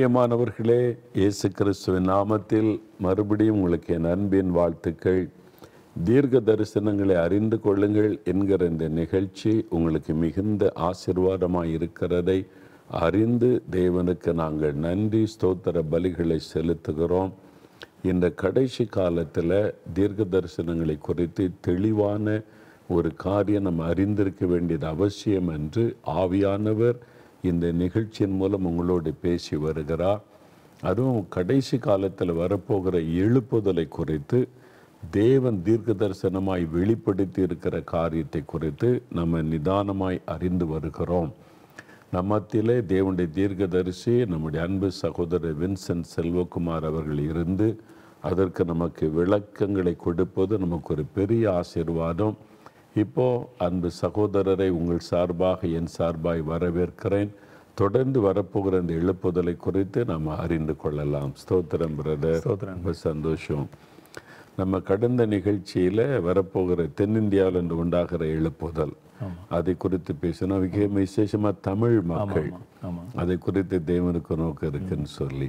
பிரியமானவர்களே இயேசு கிறிஸ்துவின் நாமத்தில் மறுபடியும் உங்களுக்கு என் அன்பின் வாழ்த்துக்கள் தீர்க்க தரிசனங்களை அறிந்து கொள்ளுங்கள் என்கிற இந்த நிகழ்ச்சி உங்களுக்கு மிகுந்த ஆசிர்வாதமாக இருக்கிறதை அறிந்து தேவனுக்கு நாங்கள் நன்றி ஸ்தோத்திர பலிகளை செலுத்துகிறோம் இந்த கடைசி காலத்தில் தீர்க்க தரிசனங்களை குறித்து தெளிவான ஒரு காரியம் நம்ம அறிந்திருக்க வேண்டியது அவசியம் என்று ஆவியானவர் இந்த நிகழ்ச்சியின் மூலம் உங்களோடு பேசி வருகிறார் அதுவும் கடைசி காலத்தில் வரப்போகிற எழுப்புதலை குறித்து தேவன் தீர்க்க தரிசனமாய் வெளிப்படுத்தி இருக்கிற காரியத்தை குறித்து நம்ம நிதானமாய் அறிந்து வருகிறோம் நம்மத்திலே தேவனுடைய தீர்க்கதரிசி நம்முடைய அன்பு சகோதரர் வின்சென்ட் செல்வகுமார் அவர்கள் இருந்து அதற்கு நமக்கு விளக்கங்களை கொடுப்பது நமக்கு ஒரு பெரிய ஆசீர்வாதம் இப்போ அன்பு சகோதரரை உங்கள் சார்பாக என் சார்பாய் வரவேற்கிறேன் தொடர்ந்து வரப்போகிற அந்த எழுப்புதலை குறித்து நாம் அறிந்து கொள்ளலாம் ஸ்தோத்திரம் பிரதர் ரொம்ப சந்தோஷம் நம்ம கடந்த நிகழ்ச்சியில் வரப்போகிற தென்னிந்தியாவில் என்று உண்டாகிற எழுப்புதல் அதை குறித்து பேசணும் மிக விசேஷமா தமிழ் மக்கள் அதை குறித்து தேவனுக்கு நோக்கம் இருக்குன்னு சொல்லி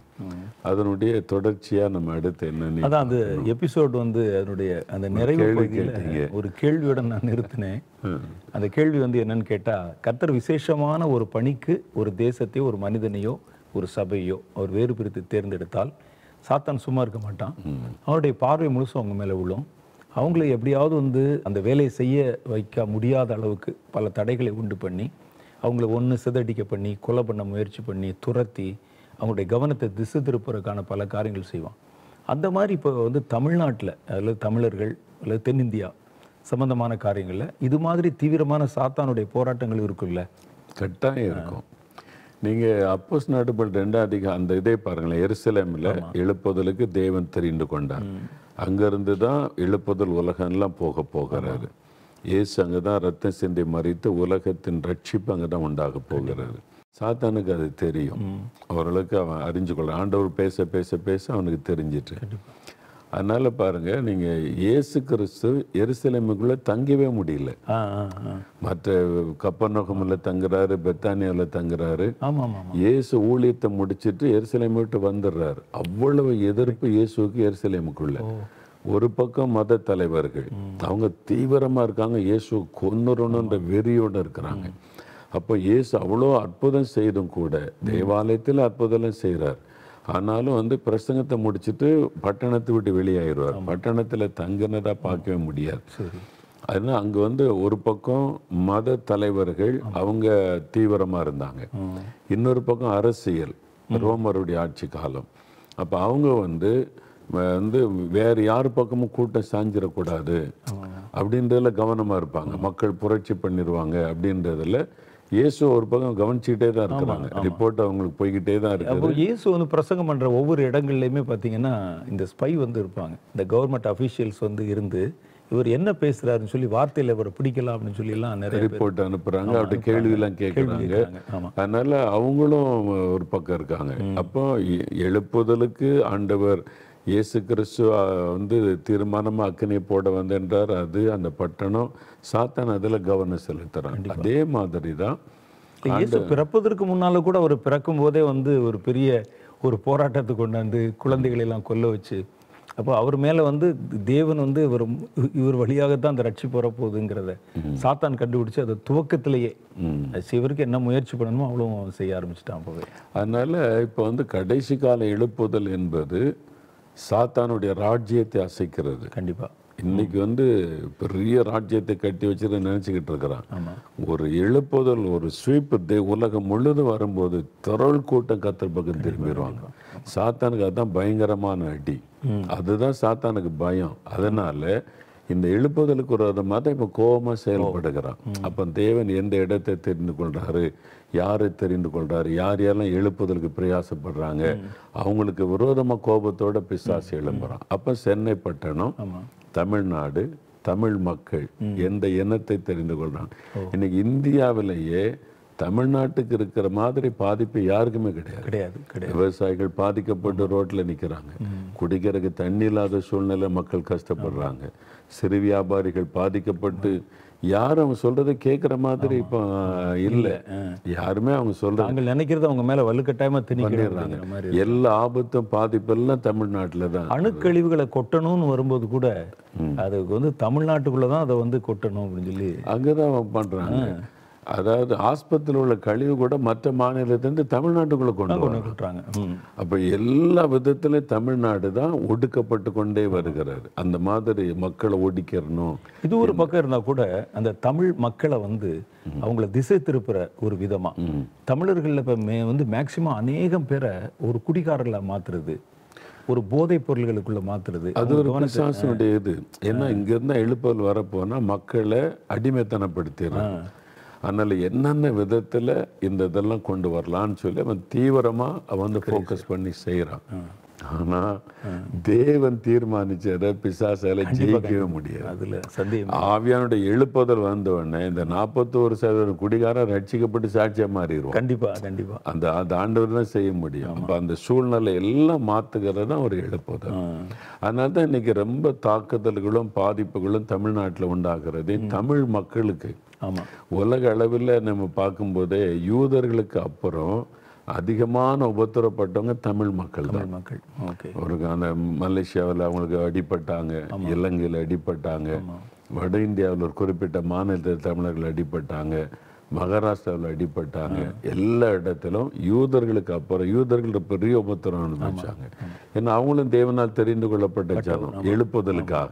அதனுடைய தொடர்ச்சியா நம்ம அடுத்து என்னன்னு அதான் அந்த எபிசோடு வந்து அதனுடைய அந்த நிறைவு கேட்டீங்க ஒரு கேள்வியுடன் நான் நிறுத்தினேன் அந்த கேள்வி வந்து என்னன்னு கேட்டா கத்தர் விசேஷமான ஒரு பணிக்கு ஒரு தேசத்தையோ ஒரு மனிதனையோ ஒரு சபையோ அவர் வேறு பிரித்து தேர்ந்தெடுத்தால் சாத்தான் சும்மா இருக்க மாட்டான் அவனுடைய பார்வை முழுசும் அவங்க மேலே விழும் அவங்கள எப்படியாவது வந்து அந்த வேலையை செய்ய வைக்க முடியாத அளவுக்கு பல தடைகளை உண்டு பண்ணி அவங்கள ஒன்று சிதடிக்க பண்ணி கொலை பண்ண முயற்சி பண்ணி துரத்தி அவங்களுடைய கவனத்தை திசை திருப்புறதுக்கான பல காரியங்கள் செய்வான் அந்த மாதிரி இப்போ வந்து தமிழ்நாட்டில் அதில் தமிழர்கள் அல்லது தென்னிந்தியா சம்பந்தமான காரியங்களில் இது மாதிரி தீவிரமான சாத்தானுடைய போராட்டங்கள் இருக்குல்ல கட்டாயம் இருக்கும் நீங்கள் அப்போஸ் நாட்டுப்பல் ரெண்டாம் அதிகம் அந்த இதே பாருங்களேன் எருசலேமில் எழுப்புதலுக்கு தேவன் தெரிந்து கொண்டார் அங்கேருந்து தான் எழுப்புதல் உலகம்லாம் போக போகிறாரு இயேசு அங்கே தான் ரத்தம் சிந்தை மறித்து உலகத்தின் ரட்சிப்பு அங்கே தான் உண்டாக போகிறாரு சாத்தானுக்கு அது தெரியும் ஓரளவுக்கு அவன் அறிஞ்சு கொள்ள ஆண்டவர் பேச பேச பேச அவனுக்கு தெரிஞ்சிட்டு அதனால பாருங்க நீங்க இயேசு கிறிஸ்து எருசலேமுக்குள்ள தங்கவே முடியல மற்ற நோகமில் தங்குறாரு பெத்தானியாவில் தங்குறாரு இயேசு ஊழியத்தை முடிச்சுட்டு எருசலேம் விட்டு வந்துடுறாரு அவ்வளவு எதிர்ப்பு இயேசுக்கு எருசலேமுக்குள்ள ஒரு பக்கம் மத தலைவர்கள் அவங்க தீவிரமா இருக்காங்க இயேசு கொன்னுறணுன்ற வெறியோடு இருக்கிறாங்க அப்போ இயேசு அவ்வளோ அற்புதம் செய்தும் கூட தேவாலயத்தில் அற்புதம் செய்கிறார் ஆனாலும் வந்து பிரசங்கத்தை முடிச்சுட்டு பட்டணத்தை விட்டு வெளியாயிருவார் பட்டணத்தில் தங்கினதாக பார்க்கவே முடியாது அதனால் அங்கே வந்து ஒரு பக்கம் மத தலைவர்கள் அவங்க தீவிரமாக இருந்தாங்க இன்னொரு பக்கம் அரசியல் ரோமருடைய ஆட்சி காலம் அப்போ அவங்க வந்து வந்து வேறு யார் பக்கமும் கூட்டம் சாஞ்சிடக்கூடாது அப்படின்றதில் கவனமாக இருப்பாங்க மக்கள் புரட்சி பண்ணிடுவாங்க அப்படின்றதில் இயேசு ஒரு பக்கம் கவனிச்சுக்கிட்டே தான் இருக்கிறாங்க ரிப்போர்ட் அவங்களுக்கு போய்கிட்டே தான் இருக்கு அப்போ இயேசு வந்து பிரசங்கம் பண்ணுற ஒவ்வொரு இடங்கள்லையுமே பார்த்தீங்கன்னா இந்த ஸ்பை வந்து இருப்பாங்க இந்த கவர்மெண்ட் அஃபீஷியல்ஸ் வந்து இருந்து இவர் என்ன பேசுறாருன்னு சொல்லி வார்த்தையில் இவரை பிடிக்கலாம் அப்படின்னு சொல்லி எல்லாம் நிறைய ரிப்போர்ட் அனுப்புறாங்க அவர்கிட்ட கேள்வியெல்லாம் கேட்குறாங்க அதனால அவங்களும் ஒரு பக்கம் இருக்காங்க அப்போ எழுப்புதலுக்கு ஆண்டவர் இயேசு கிறிஸ்து வந்து தீர்மானமாக அக்னி போட வந்தென்றார் அது அந்த பட்டணம் சாத்தான் அதில் கவனம் செலுத்துகிறான் அதே மாதிரி தான் இயேசு பிறப்பதற்கு முன்னால கூட அவர் பிறக்கும் போதே வந்து ஒரு பெரிய ஒரு போராட்டத்தை கொண்டாந்து குழந்தைகளை எல்லாம் கொல்ல வச்சு அப்போ அவர் மேலே வந்து தேவன் வந்து இவர் இவர் வழியாக தான் அந்த ரட்சி போகிற போகுதுங்கிறத சாத்தான் கண்டுபிடிச்சு அதை துவக்கத்திலேயே சிவருக்கு என்ன முயற்சி பண்ணணுமோ அவ்வளோ செய்ய ஆரம்பிச்சிட்டான் அப்போவே அதனால் இப்போ வந்து கடைசி கால எழுப்புதல் என்பது சாத்தானுடைய ராஜ்யத்தை அசைக்கிறது கண்டிப்பாக இன்னைக்கு வந்து பெரிய ராஜ்யத்தை கட்டி வச்சுட்டு நினச்சிக்கிட்டு இருக்கிறான் ஒரு எழுப்புதல் ஒரு ஸ்வீப் உலகம் முழுதும் வரும்போது திரள் கூட்டம் கத்தர் பக்கம் திரும்பிடுவாங்க சாத்தானுக்கு அதுதான் பயங்கரமான அடி அதுதான் சாத்தானுக்கு பயம் அதனால இந்த எழுப்புதலுக்கு ஒரு விதமாக தான் இப்போ கோபமாக செயல்படுகிறான் அப்போ தேவன் எந்த இடத்தை தெரிந்து கொள்கிறாரு யாரை தெரிந்து கொள்கிறாரு யார் யாரெல்லாம் எழுப்புதலுக்கு பிரயாசப்படுறாங்க அவங்களுக்கு விரோதமாக கோபத்தோட பிசாசு எழும்புறான் அப்போ சென்னை பட்டணம் தமிழ்நாடு தமிழ் மக்கள் எந்த எண்ணத்தை தெரிந்து கொள்கிறாங்க இன்னைக்கு இந்தியாவிலேயே தமிழ்நாட்டுக்கு இருக்கிற மாதிரி பாதிப்பு யாருக்குமே கிடையாது கிடையாது விவசாயிகள் பாதிக்கப்பட்டு ரோட்டில் நிற்கிறாங்க குடிக்கிறதுக்கு தண்ணி இல்லாத சூழ்நிலை மக்கள் கஷ்டப்படுறாங்க சிறு வியாபாரிகள் பாதிக்கப்பட்டு யாரும் அவங்க சொல்றதை கேட்குற மாதிரி இப்போ இல்லை யாருமே அவங்க சொல்றாங்க நினைக்கிறது அவங்க மேல வலுக்கட்டாயமா திணிக்கிறாங்க எல்லா ஆபத்தும் பாதிப்பெல்லாம் தமிழ்நாட்டில் தான் அணுக்கழிவுகளை கொட்டணும்னு வரும்போது கூட அதுக்கு வந்து தமிழ்நாட்டுக்குள்ளதான் தான் அதை வந்து கொட்டணும் அப்படின்னு சொல்லி அங்கே தான் பண்றாங்க அதாவது ஆஸ்பத்திரியில் உள்ள கழிவு கூட மற்ற மாநிலத்திலிருந்து தமிழ்நாட்டுக்குள்ளே கொண்டு வந்துட்டாங்க அப்போ எல்லா விதத்துலேயும் தமிழ்நாடு தான் ஒடுக்கப்பட்டு கொண்டே வருகிறார் அந்த மாதிரி மக்களை ஒடுக்கிறணும் இது ஒரு பக்கம் இருந்தால் கூட அந்த தமிழ் மக்களை வந்து அவங்கள திசை திருப்புற ஒரு விதமாக தமிழர்களில் இப்போ மே வந்து மேக்சிமம் அநேகம் பேரை ஒரு குடிகாரர்களை மாற்றுறது ஒரு போதைப் பொருள்களுக்குள்ள மாத்துறது அது ஒரு மனசாசனுடைய இது ஏன்னா இங்க இருந்தா எழுப்பல் வரப்போனா மக்களை அடிமைத்தனப்படுத்திடும் அதனால் என்னென்ன விதத்தில் இந்த இதெல்லாம் கொண்டு வரலான்னு சொல்லி அவன் தீவிரமாக அவன் வந்து ஃபோக்கஸ் பண்ணி செய்கிறான் ஆனால் தேவன் பிசா பிசாசால ஜெயிக்கவே முடியாது அதில் சந்தேகம் ஆவியானுடைய எழுப்புதல் வந்தவொடனே இந்த நாற்பத்தோரு சதவீதம் குடிகாரம் ரட்சிக்கப்பட்டு சாட்சியாக மாறிடுவோம் கண்டிப்பாக கண்டிப்பாக அந்த அந்த ஆண்டவர் தான் செய்ய முடியும் அப்போ அந்த சூழ்நிலை எல்லாம் மாற்றுகிறது தான் ஒரு எழுப்புதல் அதனால தான் இன்னைக்கு ரொம்ப தாக்குதல்களும் பாதிப்புகளும் தமிழ்நாட்டில் உண்டாகிறது தமிழ் மக்களுக்கு உலக அளவில் நம்ம பார்க்கும்போதே யூதர்களுக்கு அப்புறம் அதிகமான உபத்திரப்பட்டவங்க தமிழ் மக்கள் தான் மக்கள் ஒரு அந்த மலேசியாவில் அவங்களுக்கு அடிப்பட்டாங்க இலங்கையில் அடிப்பட்டாங்க வட இந்தியாவில் ஒரு குறிப்பிட்ட மாநிலத்தில் தமிழர்கள் அடிப்பட்டாங்க மகாராஷ்டிராவில் அடிப்பட்டாங்க எல்லா இடத்திலும் யூதர்களுக்கு அப்புறம் யூதர்கள் பெரிய உபத்திரம் அனுபவிச்சாங்க ஏன்னா அவங்களும் தேவனால் தெரிந்து கொள்ளப்பட்ட ஜனம் எழுப்புதலுக்காக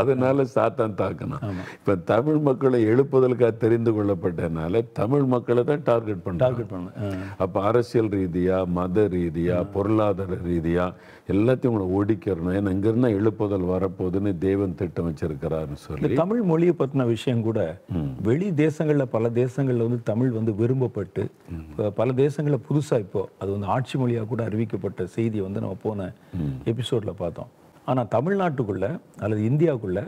அதனால சாத்தான் தாக்கணும் இப்ப தமிழ் மக்களை எழுப்புதலுக்காக தெரிந்து கொள்ளப்பட்டனால தமிழ் மக்களை தான் டார்கெட் பண்ண டார்கெட் பண்ண அப்ப அரசியல் ரீதியா மத ரீதியா பொருளாதார ரீதியா எல்லாத்தையும் உங்களை ஒடிக்கிறணும் ஏன்னா இங்கிருந்தா எழுப்புதல் வரப்போகுதுன்னு தேவன் திட்டம் வச்சிருக்கிறாருன்னு சொல்லி தமிழ் மொழியை பத்தின விஷயம் கூட வெளி தேசங்கள்ல பல தேசங்கள்ல வந்து தமிழ் வந்து விரும்பப்பட்டு பல தேசங்கள்ல புதுசா இப்போ அது வந்து ஆட்சி மொழியா கூட அறிவிக்கப்பட்ட செய்தி வந்து நம்ம போன எபிசோட்ல பார்த்தோம் ஆனால் தமிழ்நாட்டுக்குள்ளே அல்லது இந்தியாவுக்குள்ளே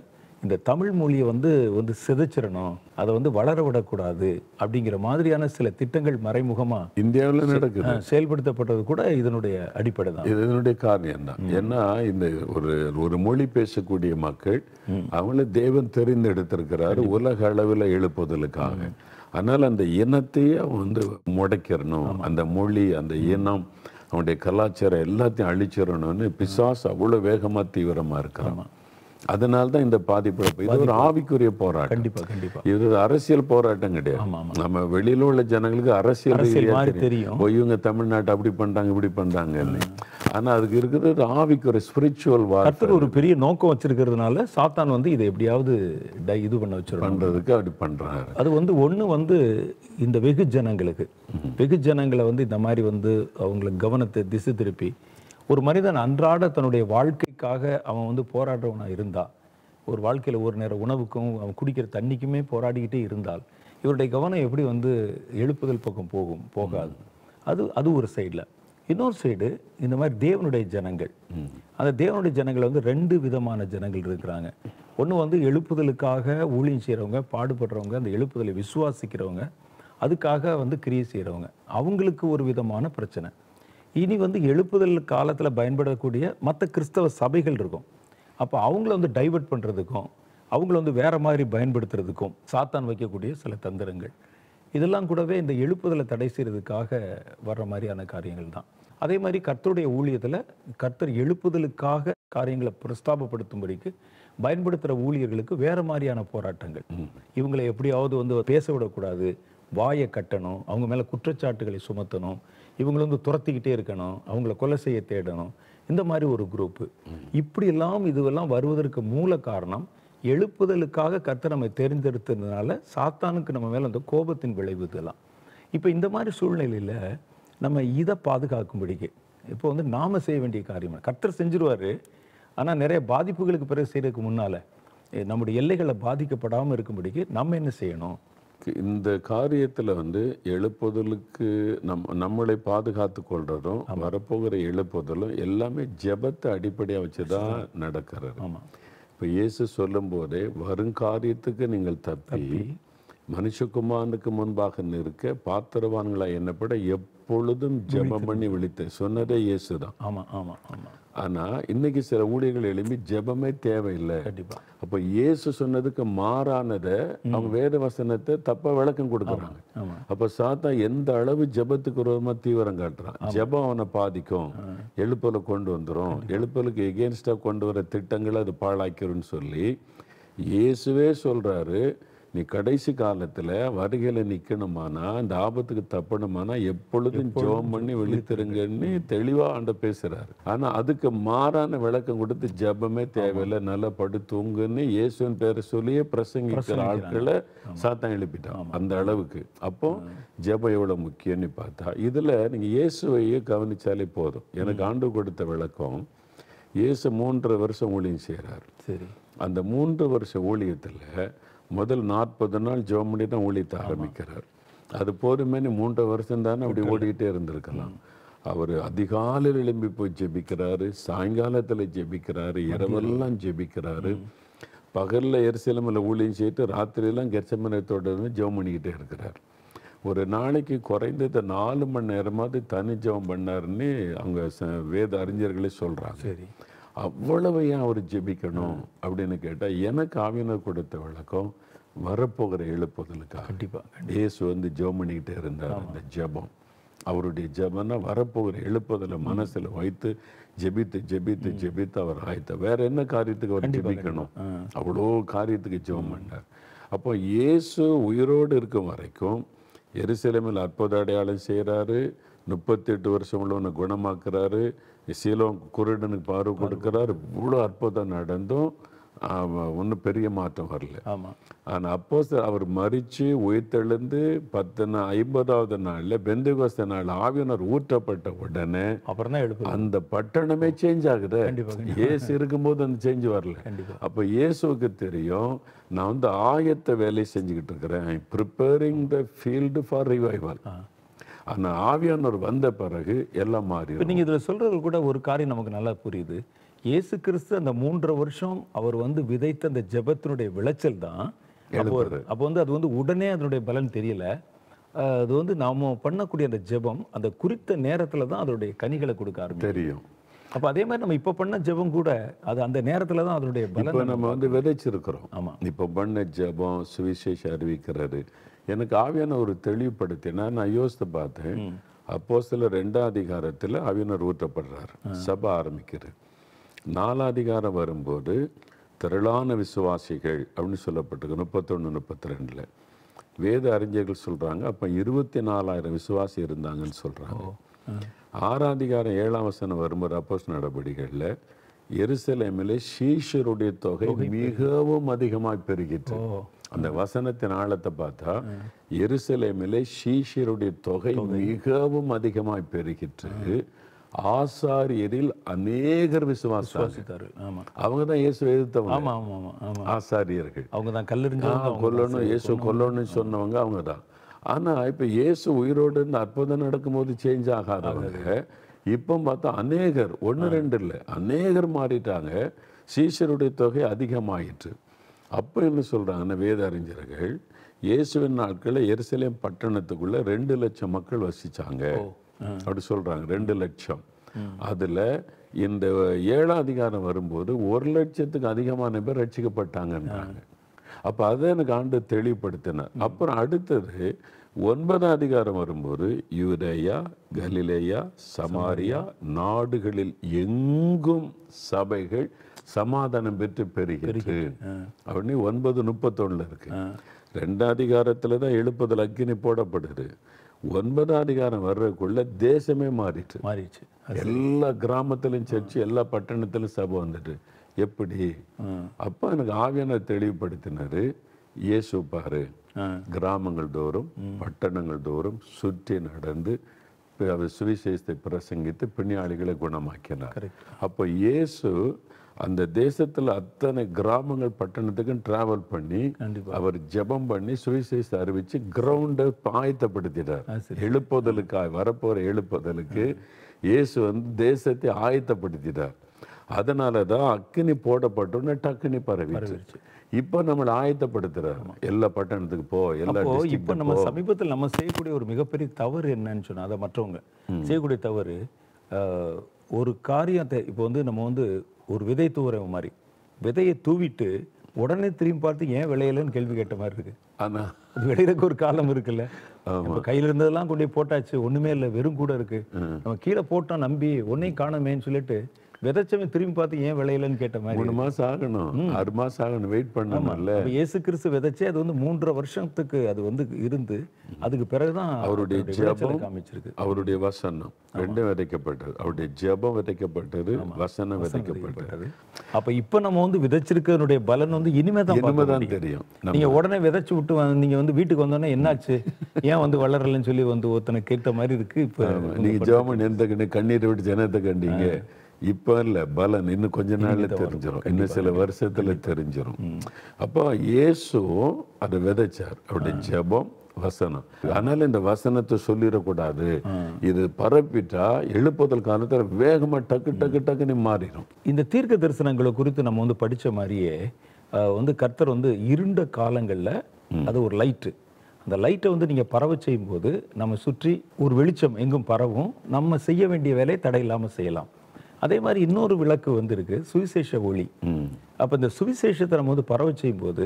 இந்த தமிழ் மொழியை வந்து வந்து சிதைச்சிடணும் அதை வந்து வளர விடக்கூடாது அப்படிங்கிற மாதிரியான சில திட்டங்கள் மறைமுகமாக இந்தியாவில் நடக்குது செயல்படுத்தப்பட்டது கூட இதனுடைய அடிப்படை தான் இதனுடைய காரணம் தான் ஏன்னா இந்த ஒரு ஒரு மொழி பேசக்கூடிய மக்கள் அவங்கள தேவன் தெரிந்தெடுத்திருக்கிறாரு உலக அளவில் எழுப்புதலுக்காக அதனால் அந்த இனத்தையே வந்து முடைக்கிறணும் அந்த மொழி அந்த இனம் அவனுடைய கலாச்சாரம் எல்லாத்தையும் அழிச்சிடணும்னு பிசாஸ் அவ்வளோ வேகமாக தீவிரமாக இருக்கிறான் அதனால தான் இந்த பாதிப்பு இது ஒரு ஆவிக்குரிய போராட்டம் கண்டிப்பா கண்டிப்பா இது அரசியல் போராட்டம் கிடையாது நம்ம வெளியில உள்ள ஜனங்களுக்கு அரசியல் தெரியும் இவங்க தமிழ்நாட்டை அப்படி பண்றாங்க இப்படி பண்றாங்க ஆனா அதுக்கு இருக்கிறது ஒரு ஆவிக்குரிய ஸ்பிரிச்சுவல் வார்த்தை ஒரு பெரிய நோக்கம் வச்சிருக்கிறதுனால சாத்தான் வந்து இதை எப்படியாவது இது பண்ண வச்சிருக்கோம் பண்றதுக்கு அப்படி பண்றாங்க அது வந்து ஒண்ணு வந்து இந்த வெகு ஜனங்களுக்கு வெகு ஜனங்களை வந்து இந்த மாதிரி வந்து அவங்களுக்கு கவனத்தை திசை திருப்பி ஒரு மனிதன் அன்றாட தன்னுடைய வாழ்க்கைக்காக அவன் வந்து போராடுறவனாக இருந்தா ஒரு வாழ்க்கையில் ஒரு நேரம் உணவுக்கும் அவன் குடிக்கிற தண்ணிக்குமே போராடிக்கிட்டே இருந்தால் இவருடைய கவனம் எப்படி வந்து எழுப்புதல் பக்கம் போகும் போகாது அது அது ஒரு சைடில் இன்னொரு சைடு இந்த மாதிரி தேவனுடைய ஜனங்கள் அந்த தேவனுடைய ஜனங்கள் வந்து ரெண்டு விதமான ஜனங்கள் இருக்கிறாங்க ஒன்று வந்து எழுப்புதலுக்காக ஊழியம் செய்கிறவங்க பாடுபடுறவங்க அந்த எழுப்புதலை விசுவாசிக்கிறவங்க அதுக்காக வந்து கிரியை செய்கிறவங்க அவங்களுக்கு ஒரு விதமான பிரச்சனை இனி வந்து எழுப்புதல் காலத்தில் பயன்படக்கூடிய மற்ற கிறிஸ்தவ சபைகள் இருக்கும் அப்போ அவங்கள வந்து டைவெர்ட் பண்ணுறதுக்கும் அவங்கள வந்து வேறு மாதிரி பயன்படுத்துறதுக்கும் சாத்தான் வைக்கக்கூடிய சில தந்திரங்கள் இதெல்லாம் கூடவே இந்த எழுப்புதலை தடை செய்கிறதுக்காக வர்ற மாதிரியான காரியங்கள் தான் அதே மாதிரி கர்த்தருடைய ஊழியத்தில் கர்த்தர் எழுப்புதலுக்காக காரியங்களை பிரஸ்தாபப்படுத்தும்படிக்கு பயன்படுத்துகிற ஊழியர்களுக்கு வேறு மாதிரியான போராட்டங்கள் இவங்களை எப்படியாவது வந்து பேச விடக்கூடாது வாயை கட்டணும் அவங்க மேலே குற்றச்சாட்டுகளை சுமத்தணும் இவங்களை வந்து துரத்திக்கிட்டே இருக்கணும் அவங்கள கொலை செய்ய தேடணும் இந்த மாதிரி ஒரு குரூப்பு இப்படியெல்லாம் இதுவெல்லாம் வருவதற்கு மூல காரணம் எழுப்புதலுக்காக கர்த்தர் நம்மை தெரிந்தெடுத்ததுனால சாத்தானுக்கு நம்ம மேலே அந்த கோபத்தின் விளைவு இதெல்லாம் இப்போ இந்த மாதிரி சூழ்நிலையில் நம்ம இதை பாதுகாக்கும்படிக்கு இப்போ வந்து நாம் செய்ய வேண்டிய காரியம் கர்த்தர் செஞ்சுருவார் ஆனால் நிறைய பாதிப்புகளுக்கு பிறகு செய்கிறதுக்கு முன்னால் நம்முடைய எல்லைகளை பாதிக்கப்படாமல் இருக்கும்படிக்கு நம்ம என்ன செய்யணும் இந்த காரியத்தில் வந்து எழுப்புதலுக்கு நம் நம்மளை பாதுகாத்து கொள்றதும் வரப்போகிற எழுப்புதலும் எல்லாமே ஜபத்தை அடிப்படையாக வச்சு தான் நடக்கிறது இப்போ இயேசு சொல்லும் போதே காரியத்துக்கு நீங்கள் தப்பி மனுஷகுமாரனுக்கு முன்பாக நிற்க பாத்திரவான்களா என்னப்பட எப்பொழுதும் ஜபம் பண்ணி விழித்த சொன்னதே இயேசு தான் ஆமாம் ஆமாம் ஆமாம் ஆனால் இன்னைக்கு சில ஊழியர்கள் எழுப்பி ஜெபமே தேவையில்லை கண்டிப்பாக அப்போ இயேசு சொன்னதுக்கு மாறானதை அவங்க வேத வசனத்தை தப்ப விளக்கம் கொடுக்குறாங்க அப்போ சாத்தா எந்த அளவு ஜெபத்துக்கு விரோதமாக தீவிரம் காட்டுறான் ஜெபம் அவனை பாதிக்கும் எழுப்பலை கொண்டு வந்துடும் எழுப்பலுக்கு எகேன்ஸ்டாக கொண்டு வர திட்டங்களை அது பாழாக்கிறோன்னு சொல்லி இயேசுவே சொல்கிறாரு நீ கடைசி காலத்தில் வருகையில் நிற்கணுமானா இந்த ஆபத்துக்கு தப்பணுமானா எப்பொழுதும் ஜெபம் பண்ணி வெளித்திருங்கன்னு தெளிவாக ஆண்ட பேசுகிறார் ஆனால் அதுக்கு மாறான விளக்கம் கொடுத்து ஜபமே தேவையில்லை நல்லா படு தூங்குன்னு இயேசுவின் பேரை சொல்லியே பிரசங்கிக்கிற ஆட்களை சாத்தான் எழுப்பிட்டான் அந்த அளவுக்கு அப்போ ஜபம் எவ்வளோ முக்கியம்னு பார்த்தா இதில் நீங்கள் இயேசுவையே கவனிச்சாலே போதும் எனக்கு ஆண்டு கொடுத்த விளக்கம் இயேசு மூன்று வருஷம் ஊழியம் செய்கிறார் சரி அந்த மூன்று வருஷ ஊழியத்தில் முதல் நாற்பது நாள் ஜெபம் பண்ணி தான் ஊழியத்தை ஆரம்பிக்கிறார் அது போதுமே மூன்று வருஷம் தானே அப்படி ஓடிக்கிட்டே இருந்திருக்கலாம் அவர் அதிகாலையில் எழும்பி போய் ஜெபிக்கிறாரு சாயங்காலத்தில் ஜெபிக்கிறாரு இரவெல்லாம் ஜெபிக்கிறாரு பகலில் எரிசிலமில் ஊழியம் செய்துட்டு ராத்திரியெல்லாம் கெர்சமனத்தோடு ஜெபம் பண்ணிக்கிட்டே இருக்கிறார் ஒரு நாளைக்கு குறைந்தது நாலு மணி நேரமாவது தனி ஜெபம் பண்ணாருன்னு அவங்க வேத அறிஞர்களே சொல்கிறாங்க சரி அவ்வளவு ஏன் அவர் ஜெபிக்கணும் அப்படின்னு கேட்டால் எனக்கு ஆவியனர் கொடுத்த வழக்கம் வரப்போகிற எழுப்புதலுக்காக கண்டிப்பாக ஏசு வந்து ஜெபம் இருந்தார் அந்த ஜெபம் அவருடைய ஜெபம்னா வரப்போகிற எழுப்புதலை மனசில் வைத்து ஜெபித்து ஜெபித்து ஜெபித்து அவர் ஆயத்த வேற என்ன காரியத்துக்கு அவர் ஜெபிக்கணும் அவ்வளோ காரியத்துக்கு ஜெபம் பண்ணார் அப்போ இயேசு உயிரோடு இருக்கும் வரைக்கும் எரிசிலமில் அற்புத அடையாளம் செய்கிறாரு முப்பத்தெட்டு வருஷம் உள்ளவனை குணமாக்குறாரு சீலம் குருடனுக்கு பார்வை கொடுக்குறார் இவ்வளோ அற்புதம் நடந்தும் ஒன்றும் பெரிய மாற்றம் வரல ஆனால் அப்போ அவர் மறித்து உயிர்த்தெழுந்து பத்து நாள் ஐம்பதாவது நாளில் பெந்துகோச நாள் ஆவியனர் ஊற்றப்பட்ட உடனே அப்புறம் தான் அந்த பட்டணமே சேஞ்ச் ஆகுது ஏசு இருக்கும்போது அந்த சேஞ்ச் வரல அப்போ இயேசுக்கு தெரியும் நான் வந்து ஆயத்தை வேலையை செஞ்சுக்கிட்டு இருக்கிறேன் I preparing the field for revival ஆனால் ஆவியானவர் வந்த பிறகு எல்லாம் மாறி இப்போ நீங்கள் இதில் சொல்கிறது கூட ஒரு காரியம் நமக்கு நல்லா புரியுது இயேசு கிறிஸ்து அந்த மூன்று வருஷம் அவர் வந்து விதைத்த அந்த ஜபத்தினுடைய விளைச்சல் தான் அப்போ வந்து அது வந்து உடனே அதனுடைய பலன் தெரியல அது வந்து நாம் பண்ணக்கூடிய அந்த ஜெபம் அந்த குறித்த நேரத்தில் தான் அதனுடைய கனிகளை கொடுக்க தெரியும் அப்போ அதே மாதிரி நம்ம இப்போ பண்ண ஜெபம் கூட அது அந்த நேரத்தில் தான் அதனுடைய பலன் நம்ம வந்து விதைச்சிருக்கிறோம் ஆமாம் இப்போ பண்ண ஜெபம் சுவிசேஷம் அறிவிக்கிறது எனக்கு ஆவியான ஒரு தெளிவுபடுத்தினா நான் யோசித்து பார்த்தேன் அப்போ சில ரெண்டாம் அதிகாரத்தில் ஆவியனர் ஊற்றப்படுறார் சபை ஆரம்பிக்கிறது நாலாதிகாரம் வரும்போது திரளான விசுவாசிகள் அப்படின்னு சொல்லப்பட்டிருக்கு முப்பத்தொன்று முப்பத்தி ரெண்டில் வேத அறிஞர்கள் சொல்கிறாங்க அப்போ இருபத்தி நாலாயிரம் விசுவாசி இருந்தாங்கன்னு சொல்கிறாங்க ஆறாதிகாரம் ஏழாம் வசனம் வரும்போது அப்போஸ் நடவடிக்கைகளில் எருசலேமில் ஷீஷருடைய தொகை மிகவும் அதிகமாக பெருகிட்டு அந்த வசனத்தின் ஆழத்தை பார்த்தா எருசலேமிலே ஷீஷருடைய தொகை மிகவும் அதிகமாய் பெருகிற்று ஆசாரியரில் அநேகர் விசுவாசித்தார் அவங்க தான் இயேசு எதிர்த்தவங்க ஆசாரியர்கள் அவங்க தான் கல்லறிஞ்சு கொல்லணும் இயேசு கொல்லணும்னு சொன்னவங்க அவங்க தான் ஆனால் இப்போ இயேசு உயிரோடு இருந்து அற்புதம் நடக்கும்போது சேஞ்ச் ஆகாதவங்க இப்போ பார்த்தா அநேகர் ஒன்று ரெண்டு இல்லை அநேகர் மாறிட்டாங்க சீஷருடைய தொகை அதிகமாயிற்று அப்போ என்ன சொல்கிறாங்கன்னா வேத அறிஞர்கள் இயேசுவின் நாட்களில் எருசலேம் பட்டணத்துக்குள்ளே ரெண்டு லட்சம் மக்கள் வசித்தாங்க அப்படி சொல்கிறாங்க ரெண்டு லட்சம் அதில் இந்த ஏழாம் அதிகாரம் வரும்போது ஒரு லட்சத்துக்கு அதிகமான பேர் ரட்சிக்கப்பட்டாங்கன்றாங்க அப்போ அதை எனக்கு ஆண்டு தெளிவுபடுத்தினார் அப்புறம் அடுத்தது ஒன்பதாம் அதிகாரம் வரும்போது யூரேயா கலிலேயா சமாரியா நாடுகளில் எங்கும் சபைகள் சமாதானம் பெற்று பெருகிற்று அப்படின்னு ஒன்பது முப்பத்தொன்னு இருக்கு ரெண்டு அதிகாரத்தில் தான் எழுப்பதில் அக்கினி போடப்படுது ஒன்பது அதிகாரம் வர்றதுக்குள்ள தேசமே மாறிடுச்சு மாறிடுச்சு எல்லா கிராமத்திலும் சர்ச்சு எல்லா பட்டணத்திலும் சபை வந்துட்டு எப்படி அப்ப எனக்கு ஆவியான தெளிவுபடுத்தினாரு இயேசு பாரு கிராமங்கள் தோறும் பட்டணங்கள் தோறும் சுற்றி நடந்து அவர் சுவிசேஷத்தை பிரசங்கித்து பிணியாளிகளை குணமாக்கினார் அப்போ இயேசு அந்த தேசத்தில் அத்தனை கிராமங்கள் பட்டணத்துக்கும் டிராவல் பண்ணி அவர் ஜபம் பண்ணி சுவிசேஷத்தை அறிவிச்சு கிரவுண்டை ஆயத்தப்படுத்திட்டார் எழுப்புதலுக்கு வரப்போகிற எழுப்புதலுக்கு இயேசு வந்து தேசத்தை ஆயத்தப்படுத்திட்டார் அதனால தான் அக்கினி போடப்பட்டோன்னு டக்குனி பரவிச்சு இப்போ நம்மளை ஆயத்தப்படுத்துறார் எல்லா பட்டணத்துக்கு போ எல்லா இப்போ நம்ம சமீபத்தில் நம்ம செய்யக்கூடிய ஒரு மிகப்பெரிய தவறு என்னன்னு சொன்னால் அதை மற்றவங்க செய்யக்கூடிய தவறு ஒரு காரியத்தை இப்போ வந்து நம்ம வந்து ஒரு விதை தூவுற மாதிரி விதையை தூவிட்டு உடனே திரும்பி பார்த்து ஏன் விளையலன்னு கேள்வி கேட்ட மாதிரி இருக்கு ஆமாம் விளையிறதுக்கு ஒரு காலம் இருக்குல்ல கையில இருந்ததெல்லாம் கொண்டு போட்டாச்சு ஒண்ணுமே இல்லை வெறும் கூட இருக்கு நம்ம கீழே போட்டோம் நம்பி ஒன்னையும் காணமேன்னு சொல்லிட்டு விதைச்சவன் திரும்பி பார்த்து ஏன் விளையலன்னு கேட்ட மாதிரி மூணு மாசம் ஆகணும் ஆறு மாசம் ஆகணும் வெயிட் இல்ல இயேசு கிறிஸ்து விதைச்சே அது வந்து மூன்றரை வருஷத்துக்கு அது வந்து இருந்து அதுக்கு பிறகுதான் அவருடைய ஜபம் காமிச்சிருக்கு அவருடைய வசனம் ரெண்டும் விதைக்கப்பட்டது அவருடைய ஜபம் விதைக்கப்பட்டது வசனம் விதைக்கப்பட்டது அப்ப இப்ப நம்ம வந்து விதைச்சிருக்கிறதுடைய பலன் வந்து இனிமே தான் தெரியும் நீங்க உடனே விதைச்சு விட்டு நீங்க வந்து வீட்டுக்கு வந்தோடனே என்னாச்சு ஏன் வந்து வளரலன்னு சொல்லி வந்து ஒருத்தனை கேட்ட மாதிரி இருக்கு இப்ப நீங்க ஜபம் எந்த கண்ணீரை விட்டு ஜனத்தை கண்டீங்க இப்போ இல்லை பலன் இன்னும் கொஞ்ச நாள்ல தெரிஞ்சிடும் இன்னும் சில வருஷத்துல தெரிஞ்சிடும் அப்போ இயேசு அதை விதைச்சார் அப்படி ஜபம் வசனம் அதனால இந்த வசனத்தை சொல்லிடக்கூடாது இது பரப்பிட்டா எழுப்புதல் காலத்தில் வேகமா டக்கு டக்கு டக்குன்னு மாறிடும் இந்த தீர்க்க தரிசனங்களை குறித்து நம்ம வந்து படிச்ச மாதிரியே வந்து கர்த்தர் வந்து இருண்ட காலங்களில் அது ஒரு லைட்டு அந்த லைட்டை வந்து நீங்கள் பரவ செய்யும் போது நம்ம சுற்றி ஒரு வெளிச்சம் எங்கும் பரவும் நம்ம செய்ய வேண்டிய வேலையை தடை இல்லாமல் செய்யலாம் அதே மாதிரி இன்னொரு விளக்கு வந்து இருக்கு சுவிசேஷ ஒளி அப்போ இந்த சுவிசேஷத்தை நம்ம வந்து பரவ செய்யும் போது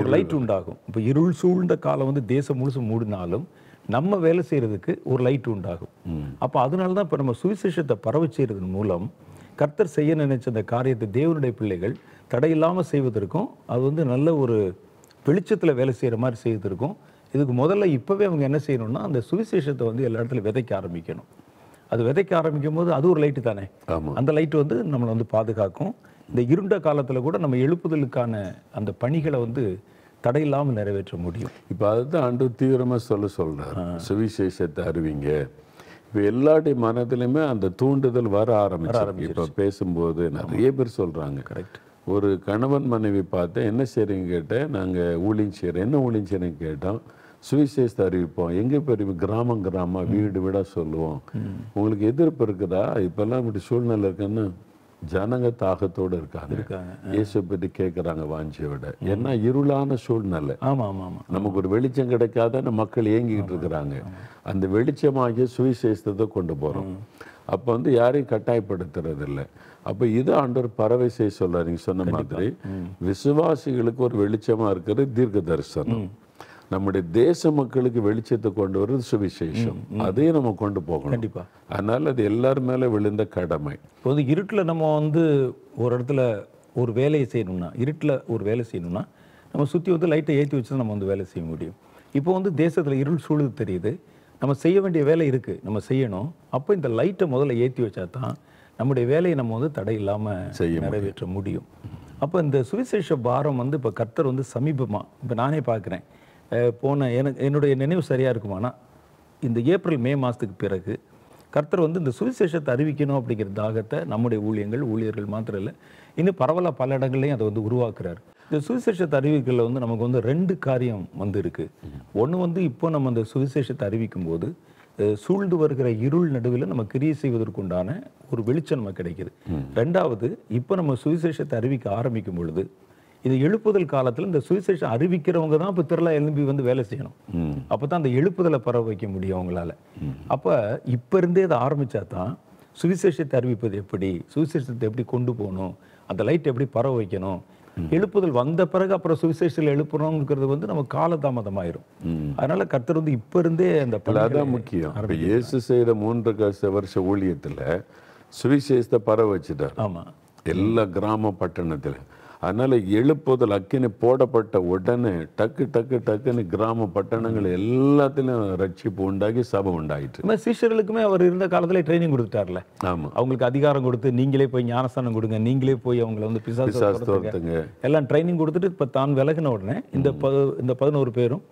ஒரு லைட் உண்டாகும் இப்போ இருள் சூழ்ந்த காலம் வந்து தேசம் முழுசு மூடினாலும் நம்ம வேலை செய்கிறதுக்கு ஒரு லைட் உண்டாகும் அப்போ அதனால தான் இப்போ நம்ம சுவிசேஷத்தை பரவ செய்கிறதன் மூலம் கர்த்தர் செய்ய நினைச்ச அந்த காரியத்தை தேவனுடைய பிள்ளைகள் தடையில்லாமல் செய்வதற்கும் அது வந்து நல்ல ஒரு வெளிச்சத்தில் வேலை செய்கிற மாதிரி செய்வதற்கும் இதுக்கு முதல்ல இப்போவே அவங்க என்ன செய்யணும்னா அந்த சுவிசேஷத்தை வந்து எல்லா இடத்துல விதைக்க ஆரம்பிக்கணும் அது விதைக்க ஆரம்பிக்கும் போது அது ஒரு லைட்டு தானே அந்த லைட் வந்து நம்மளை வந்து பாதுகாக்கும் இந்த இருண்ட காலத்தில் கூட நம்ம எழுப்புதலுக்கான அந்த பணிகளை வந்து தடையில்லாமல் நிறைவேற்ற முடியும் இப்போ அதுதான் அன்று தீவிரமாக சொல்ல சொல்கிறார் சுவிசேஷத்தை அறிவிங்க இப்போ எல்லாருடைய மனதிலுமே அந்த தூண்டுதல் வர ஆரம்பிச்சு இப்போ பேசும்போது நிறைய பேர் சொல்கிறாங்க கரெக்ட் ஒரு கணவன் மனைவி பார்த்தேன் என்ன செய்கிறீங்க கேட்டேன் நாங்கள் ஊழியம் என்ன ஊழியம் செய்கிறேன்னு கேட்டோம் சுவிசேஷத்தை அறிவிப்போம் எங்கே பெரிய கிராமம் கிராமம் வீடு வீடாக சொல்லுவோம் உங்களுக்கு எதிர்ப்பு இருக்குதா இப்போல்லாம் இப்படி சூழ்நிலை இருக்குன்னு ஜனங்க தாகத்தோடு இருக்காங்க இயேசு பற்றி கேட்குறாங்க வாஞ்சியை விட ஏன்னா இருளான சூழ்நிலை நமக்கு ஒரு வெளிச்சம் கிடைக்காத மக்கள் ஏங்கிக்கிட்டு இருக்கிறாங்க அந்த வெளிச்சமாகிய சுவிசேஷத்தை கொண்டு போகிறோம் அப்போ வந்து யாரையும் கட்டாயப்படுத்துறது இல்லை அப்போ இது ஆண்டவர் பறவை செய்ய சொல்றாரு சொன்ன மாதிரி விசுவாசிகளுக்கு ஒரு வெளிச்சமா இருக்கிறது தீர்க்க தரிசனம் நம்முடைய தேச மக்களுக்கு வெளிச்சத்தை கொண்டு வர்றது சுவிசேஷம் அதையும் நம்ம கொண்டு போகணும் கண்டிப்பாக அதனால் அது எல்லாரும் மேலே விழுந்த கடமை இப்போ வந்து இருட்டில் நம்ம வந்து ஒரு இடத்துல ஒரு வேலையை செய்யணும்னா இருட்டில் ஒரு வேலை செய்யணும்னா நம்ம சுற்றி வந்து லைட்டை ஏற்றி வச்சு நம்ம வந்து வேலை செய்ய முடியும் இப்போ வந்து தேசத்தில் இருள் சூழல் தெரியுது நம்ம செய்ய வேண்டிய வேலை இருக்குது நம்ம செய்யணும் அப்போ இந்த லைட்டை முதல்ல ஏற்றி வச்சா தான் நம்முடைய வேலையை நம்ம வந்து தடை இல்லாமல் செய்ய நிறைவேற்ற முடியும் அப்போ இந்த சுவிசேஷ பாரம் வந்து இப்போ கர்த்தர் வந்து சமீபமாக இப்போ நானே பார்க்குறேன் போன எனக்கு என்னுடைய நினைவு சரியாக இருக்குமானா இந்த ஏப்ரல் மே மாதத்துக்கு பிறகு கர்த்தர் வந்து இந்த சுவிசேஷத்தை அறிவிக்கணும் அப்படிங்கிற தாகத்தை நம்முடைய ஊழியங்கள் ஊழியர்கள் மாத்திரம் இல்லை இன்னும் பரவலாக பல இடங்கள்லையும் அதை வந்து உருவாக்குறாரு இந்த சுவிசேஷத்தை அறிவிக்கல வந்து நமக்கு வந்து ரெண்டு காரியம் வந்து இருக்குது ஒன்று வந்து இப்போ நம்ம அந்த சுவிசேஷத்தை அறிவிக்கும் போது சூழ்ந்து வருகிற இருள் நடுவில் நம்ம கிரியை செய்வதற்குண்டான ஒரு வெளிச்சம் நமக்கு கிடைக்கிது ரெண்டாவது இப்போ நம்ம சுவிசேஷத்தை அறிவிக்க ஆரம்பிக்கும் பொழுது இதை எழுப்புதல் காலத்தில் இந்த சுவிசேஷம் அறிவிக்கிறவங்க தான் இப்போ திருவிழா எழும்பி வந்து வேலை செய்யணும் அப்போ தான் அந்த எழுப்புதலை பரவ வைக்க முடியும் அவங்களால அப்போ இப்போ இருந்தே இதை ஆரம்பித்தா தான் சுவிசேஷத்தை அறிவிப்பது எப்படி சுவிசேஷத்தை எப்படி கொண்டு போகணும் அந்த லைட் எப்படி பரவ வைக்கணும் எழுப்புதல் வந்த பிறகு அப்புறம் சுவிசேஷத்தில் எழுப்புறோங்கிறது வந்து நம்ம காலதாமதமாயிரும் அதனால கர்த்தர் வந்து இப்போ இருந்தே அந்த பலதான் முக்கியம் இயேசு செய்த மூன்று வருஷ ஊழியத்தில் சுவிசேஷத்தை பரவ வச்சுட்டார் ஆமாம் எல்லா கிராம பட்டணத்தில் அதனால் எழுப்புதல் அக்கினி போடப்பட்ட உடனே டக்கு டக்கு டக்குன்னு கிராம பட்டணங்கள் எல்லாத்திலையும் ரட்சிப்பு உண்டாகி சபை உண்டாயிட்டு சீஷர்களுக்குமே அவர் இருந்த காலத்தில் ட்ரைனிங் கொடுத்துட்டார்ல ஆமாம் அவங்களுக்கு அதிகாரம் கொடுத்து நீங்களே போய் ஞானஸ்தானம் கொடுங்க நீங்களே போய் அவங்கள வந்து பிசாசுங்க எல்லாம் ட்ரைனிங் கொடுத்துட்டு இப்போ தான் விலகின உடனே இந்த ப இந்த பதினோரு பேரும்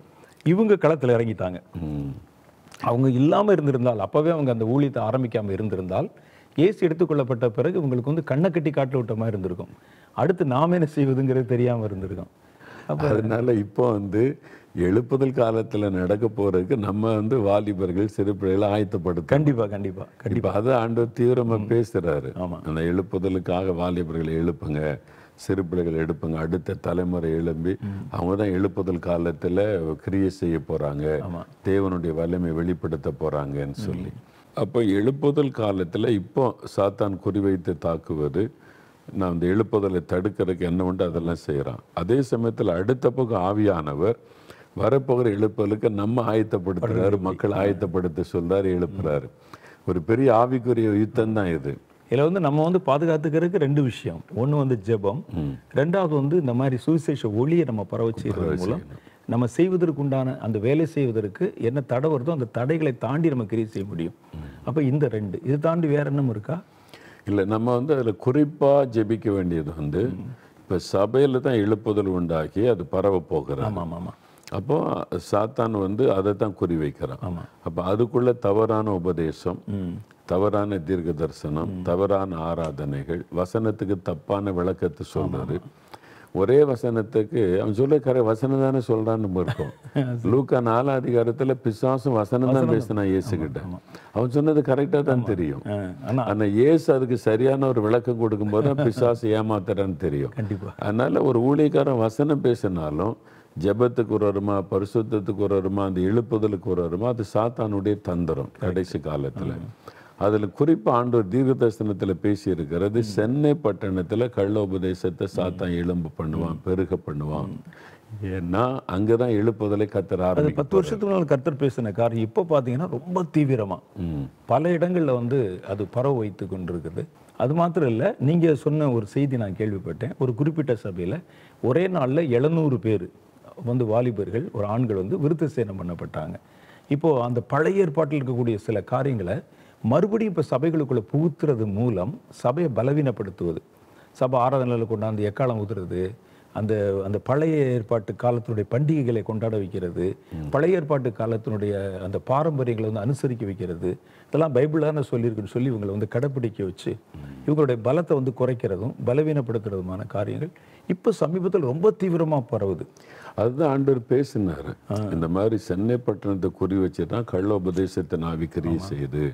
இவங்க களத்தில் இறங்கிட்டாங்க அவங்க இல்லாமல் இருந்திருந்தால் அப்போவே அவங்க அந்த ஊழியத்தை ஆரம்பிக்காமல் இருந்திருந்தால் ஏசி எடுத்துக்கொள்ளப்பட்ட பிறகு உங்களுக்கு வந்து கண்ணை கட்டி காட்டில் விட்ட மாதிரி இருந்திருக்கும் அடுத்து நாம் என்ன செய்வதுங்கிறது தெரியாமல் இருந்திருக்கோம் அப்போ அதனால இப்போ வந்து எழுப்புதல் காலத்தில் நடக்க போகிறதுக்கு நம்ம வந்து வாலிபர்கள் சிறு பிள்ளைகளை கண்டிப்பாக கண்டிப்பாக கண்டிப்பாக அதை ஆண்டு தீவிரமாக பேசுகிறாரு ஆமாம் அந்த எழுப்புதலுக்காக வாலிபர்களை எழுப்புங்க சிறு பிள்ளைகள் எழுப்புங்க அடுத்த தலைமுறை எழும்பி அவங்க தான் எழுப்புதல் காலத்தில் கிரியை செய்ய போகிறாங்க தேவனுடைய வலிமை வெளிப்படுத்த போகிறாங்கன்னு சொல்லி அப்போ எழுப்புதல் காலத்தில் இப்போ சாத்தான் குறிவைத்து தாக்குவது நான் அந்த எழுப்புதலை தடுக்கிறதுக்கு என்ன உண்டு அதெல்லாம் செய்கிறான் அதே சமயத்தில் அடுத்த பக்கம் ஆவியானவர் வரப்போகிற எழுப்புதலுக்கு நம்ம ஆயத்தப்படுத்துகிறாரு மக்கள் ஆயத்தப்படுத்த சொல்கிறாரு எழுப்புறாரு ஒரு பெரிய ஆவிக்குரிய யுத்தம் தான் இது இதில் வந்து நம்ம வந்து பாதுகாத்துக்கிறதுக்கு ரெண்டு விஷயம் ஒன்று வந்து ஜெபம் ரெண்டாவது வந்து இந்த மாதிரி சுவிசேஷ ஒளியை நம்ம பரவச்சு மூலம் நம்ம செய்வதற்கு உண்டான அந்த வேலை செய்வதற்கு என்ன தடை வருதோ அந்த தடைகளை தாண்டி நம்ம கிரியை செய்ய முடியும் அப்போ இந்த ரெண்டு இது தாண்டி வேற என்னமும் இருக்கா இல்லை நம்ம வந்து அதில் குறிப்பாக ஜெபிக்க வேண்டியது வந்து இப்போ சபையில் தான் எழுப்புதல் உண்டாகி அது பரவ போகிறான் ஆமாம் ஆமாம் அப்போ சாத்தான் வந்து அதை தான் குறி வைக்கிறான் ஆமாம் அப்போ அதுக்குள்ளே தவறான உபதேசம் தவறான தீர்க்க தரிசனம் தவறான ஆராதனைகள் வசனத்துக்கு தப்பான விளக்கத்தை சொல்றாரு ஒரே வசனத்துக்கு அவன் சொல்ல வசனம் தானே சொல்கிறான்னு இருக்கும் லூக்கா நாலா அதிகாரத்தில் பிசாசும் வசனம் தான் பேசினான் கிட்ட அவன் சொன்னது கரெக்டாக தான் தெரியும் ஆனால் இயேசு அதுக்கு சரியான ஒரு விளக்கம் கொடுக்கும்போது தான் பிசாசு ஏமாத்துறான்னு தெரியும் அதனால் ஒரு ஊழியக்காரன் வசனம் பேசினாலும் ஜபத்துக்கு ஒரு வருமா பரிசுத்தத்துக்கு ஒரு வருமா அந்த எழுப்புதலுக்கு ஒரு வருமா அது சாத்தானுடைய தந்திரம் கடைசி காலத்தில் அதில் குறிப்பாக ஆண்டோர் தீர்க்க தரிசனத்தில் பேசியிருக்கிறது சென்னை பட்டணத்தில் கள்ள உபதேசத்தை சாத்தான் எலும்பு பண்ணுவான் பெருக பண்ணுவான் ஏன்னா அங்கே தான் எழுப்புதலை கத்தர் ஆறு பத்து வருஷத்துக்கு முன்னால் கத்தர் பேசின காரணம் இப்போ பார்த்தீங்கன்னா ரொம்ப தீவிரமாக பல இடங்களில் வந்து அது பரவ வைத்து கொண்டிருக்குது அது மாத்திரம் இல்லை நீங்கள் சொன்ன ஒரு செய்தி நான் கேள்விப்பட்டேன் ஒரு குறிப்பிட்ட சபையில் ஒரே நாளில் எழுநூறு பேர் வந்து வாலிபர்கள் ஒரு ஆண்கள் வந்து விருத்த சேனம் பண்ணப்பட்டாங்க இப்போது அந்த பழைய ஏற்பாட்டில் இருக்கக்கூடிய சில காரியங்களை மறுபடியும் இப்போ சபைகளுக்குள்ளே புகுத்துறது மூலம் சபையை பலவீனப்படுத்துவது சபை ஆராதனையில் கொண்டாந்து எக்காலம் ஊத்துறது அந்த அந்த பழைய ஏற்பாட்டு காலத்தினுடைய பண்டிகைகளை கொண்டாட வைக்கிறது பழைய ஏற்பாட்டு காலத்தினுடைய அந்த பாரம்பரியங்களை வந்து அனுசரிக்க வைக்கிறது இதெல்லாம் பைபிளான சொல்லியிருக்குன்னு சொல்லி இவங்களை வந்து கடைப்பிடிக்க வச்சு இவங்களுடைய பலத்தை வந்து குறைக்கிறதும் பலவீனப்படுத்துறதுமான காரியங்கள் இப்போ சமீபத்தில் ரொம்ப தீவிரமாக பரவுது அதுதான் ஆண்டவர் பேசினார் இந்த மாதிரி சென்னை பட்டணத்தை குறி வச்சு தான் கள்ள உபதேசத்தை நாவிக்கிறிய செய்யுது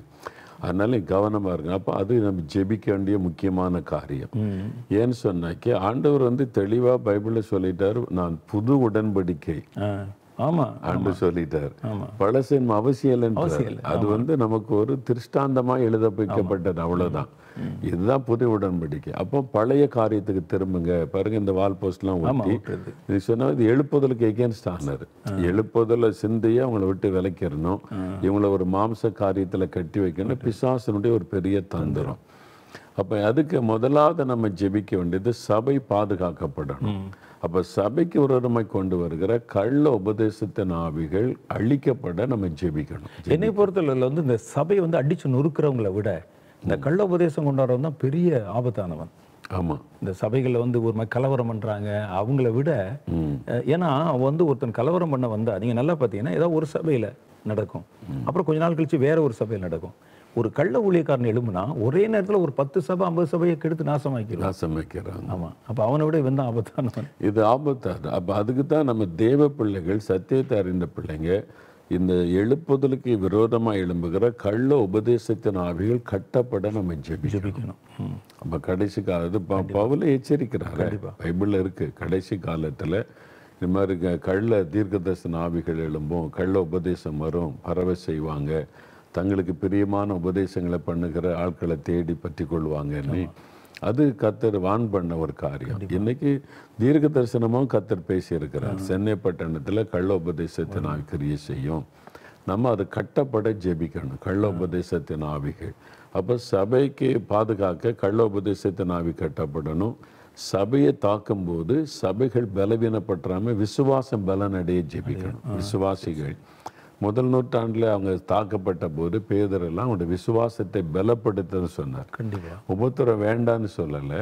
அதனால கவனமாக இருங்க அப்போ அது நம்ம ஜெபிக்க வேண்டிய முக்கியமான காரியம் ஏன்னு சொன்னாக்கி ஆண்டவர் வந்து தெளிவாக பைபிளில் சொல்லிட்டார் நான் புது உடன்படிக்கை சொல்லிட்டார் பழசின் அவசியம் அது வந்து நமக்கு ஒரு திருஷ்டாந்தமா எழுத வைக்கப்பட்டது அவ்வளவுதான் இதுதான் புது உடன்படிக்கை அப்போ பழைய காரியத்துக்கு திரும்புங்க பாருங்க இந்த வால் போஸ்ட்லாம் ஒட்டி இது சொன்னால் இது எழுப்புதலுக்கு எகேன்ஸ்ட் ஆனார் எழுப்புதல சிந்தைய அவங்கள விட்டு விளக்கிடணும் இவங்கள ஒரு மாம்ச காரியத்தில் கட்டி வைக்கணும் பிசாசனுடைய ஒரு பெரிய தந்திரம் அப்போ அதுக்கு முதலாவது நம்ம ஜெபிக்க வேண்டியது சபை பாதுகாக்கப்படணும் அப்போ சபைக்கு உரிமை கொண்டு வருகிற கள்ள உபதேசத்தின் ஆவிகள் அழிக்கப்பட நம்ம ஜெபிக்கணும் என்னை பொறுத்தளவில் வந்து இந்த சபை வந்து அடிச்சு நொறுக்கிறவங்களை விட இந்த கள்ள உபதேசம் கொண்டாடுறவன் தான் பெரிய ஆபத்தானவன் ஆமாம் இந்த சபைகளில் வந்து ஒரு மாதிரி கலவரம் பண்ணுறாங்க அவங்கள விட ஏன்னா அவன் வந்து ஒருத்தன் கலவரம் பண்ண வந்தா நீங்கள் நல்லா பார்த்தீங்கன்னா ஏதோ ஒரு சபையில் நடக்கும் அப்புறம் கொஞ்ச நாள் கழிச்சு வேற ஒரு சபையில் நடக்கும் ஒரு கள்ள ஊழியக்காரன் எழும்புனா ஒரே நேரத்தில் ஒரு பத்து சபை ஐம்பது சபையை கெடுத்து நாசம் நாசமாக்கிறான் ஆமாம் அப்போ அவனை விட இவன் தான் ஆபத்தான இது ஆபத்தாது அப்போ அதுக்கு தான் நம்ம தேவ பிள்ளைகள் சத்தியத்தை அறிந்த பிள்ளைங்க இந்த எழுப்புதலுக்கு விரோதமாக எழும்புகிற கள்ள உபதேசத்தின் ஆவிகள் கட்டப்பட நம்ம ஜெபிக்கணும் அப்போ கடைசி காலத்து பவுல எச்சரிக்கிறாரு பைபிளில் இருக்குது கடைசி காலத்தில் இது மாதிரி கள்ள தீர்க்கதர்சன ஆவிகள் எழும்பும் கள்ள உபதேசம் வரும் பறவை செய்வாங்க தங்களுக்கு பிரியமான உபதேசங்களை பண்ணுகிற ஆட்களை தேடி பற்றி கொள்வாங்கன்னு அது கத்தர் வான் பண்ண ஒரு காரியம் இன்னைக்கு தீர்க்க தரிசனமும் கத்தர் பேசியிருக்கிறார் சென்னை பட்டணத்தில் கள்ள உபதேசத்தின் நான் செய்யும் நம்ம அது கட்டப்பட ஜெபிக்கணும் கள்ள உபதேசத்தின் ஆவிகள் அப்போ சபைக்கு பாதுகாக்க கள்ள உபதேசத்தின் ஆவி கட்டப்படணும் சபையை தாக்கும்போது சபைகள் பலவீனப்பட்டுறாமல் விசுவாசம் பலனடைய ஜெபிக்கணும் விசுவாசிகள் முதல் நூற்றாண்டில் அவங்க தாக்கப்பட்ட போது எல்லாம் அவங்களோட விசுவாசத்தை பலப்படுத்துன்னு சொன்னார் கண்டிப்பாக உபத்திரம் வேண்டாம்னு சொல்லலை